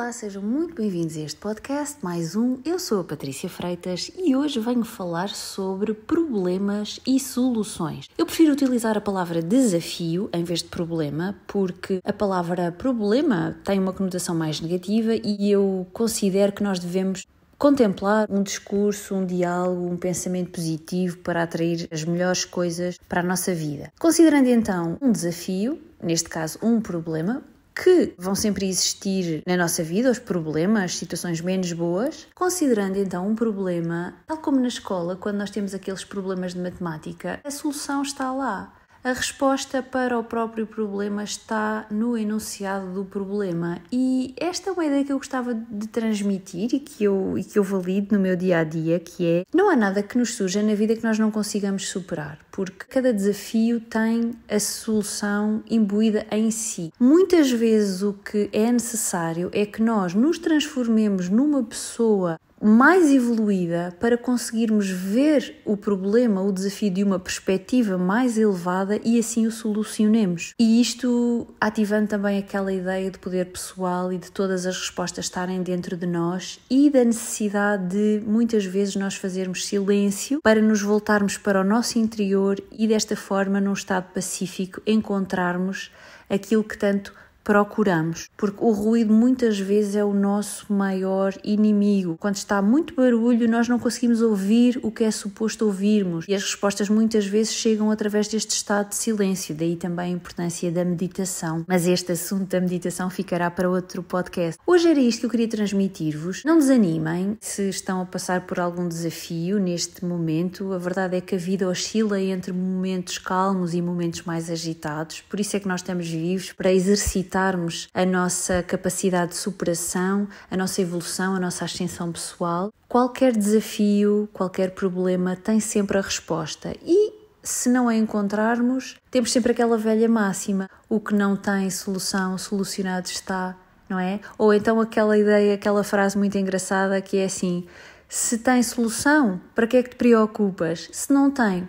Olá, sejam muito bem-vindos a este podcast, mais um. Eu sou a Patrícia Freitas e hoje venho falar sobre problemas e soluções. Eu prefiro utilizar a palavra desafio em vez de problema, porque a palavra problema tem uma conotação mais negativa e eu considero que nós devemos contemplar um discurso, um diálogo, um pensamento positivo para atrair as melhores coisas para a nossa vida. Considerando então um desafio, neste caso um problema, que vão sempre existir na nossa vida, os problemas, situações menos boas, considerando então um problema, tal como na escola, quando nós temos aqueles problemas de matemática, a solução está lá. A resposta para o próprio problema está no enunciado do problema, e esta é uma ideia que eu gostava de transmitir e que eu, e que eu valido no meu dia a dia, que é não há nada que nos surja na vida que nós não consigamos superar, porque cada desafio tem a solução imbuída em si. Muitas vezes o que é necessário é que nós nos transformemos numa pessoa mais evoluída para conseguirmos ver o problema, o desafio de uma perspectiva mais elevada e assim o solucionemos. E isto ativando também aquela ideia de poder pessoal e de todas as respostas estarem dentro de nós e da necessidade de muitas vezes nós fazermos silêncio para nos voltarmos para o nosso interior e desta forma, num estado pacífico, encontrarmos aquilo que tanto procuramos, porque o ruído muitas vezes é o nosso maior inimigo. Quando está muito barulho, nós não conseguimos ouvir o que é suposto ouvirmos e as respostas muitas vezes chegam através deste estado de silêncio, daí também a importância da meditação. Mas este assunto da meditação ficará para outro podcast. Hoje era isto que eu queria transmitir-vos. Não desanimem se estão a passar por algum desafio neste momento. A verdade é que a vida oscila entre momentos calmos e momentos mais agitados, por isso é que nós estamos vivos para exercitar aumentarmos a nossa capacidade de superação, a nossa evolução, a nossa ascensão pessoal. Qualquer desafio, qualquer problema tem sempre a resposta e se não a encontrarmos, temos sempre aquela velha máxima: o que não tem solução solucionado está, não é? Ou então aquela ideia, aquela frase muito engraçada que é assim: se tem solução, para que é que te preocupas? Se não tem,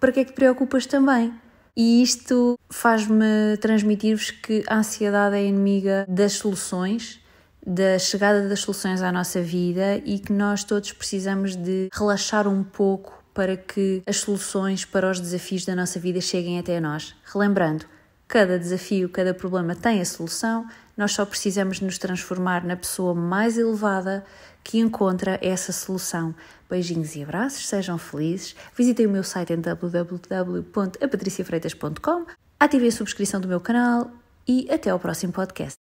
para que é que te preocupas também? E isto faz-me transmitir-vos que a ansiedade é inimiga das soluções, da chegada das soluções à nossa vida e que nós todos precisamos de relaxar um pouco para que as soluções para os desafios da nossa vida cheguem até nós. Relembrando, Cada desafio, cada problema tem a solução, nós só precisamos nos transformar na pessoa mais elevada que encontra essa solução. Beijinhos e abraços, sejam felizes. Visitem o meu site em www.apatriciafreitas.com ativem a subscrição do meu canal e até ao próximo podcast.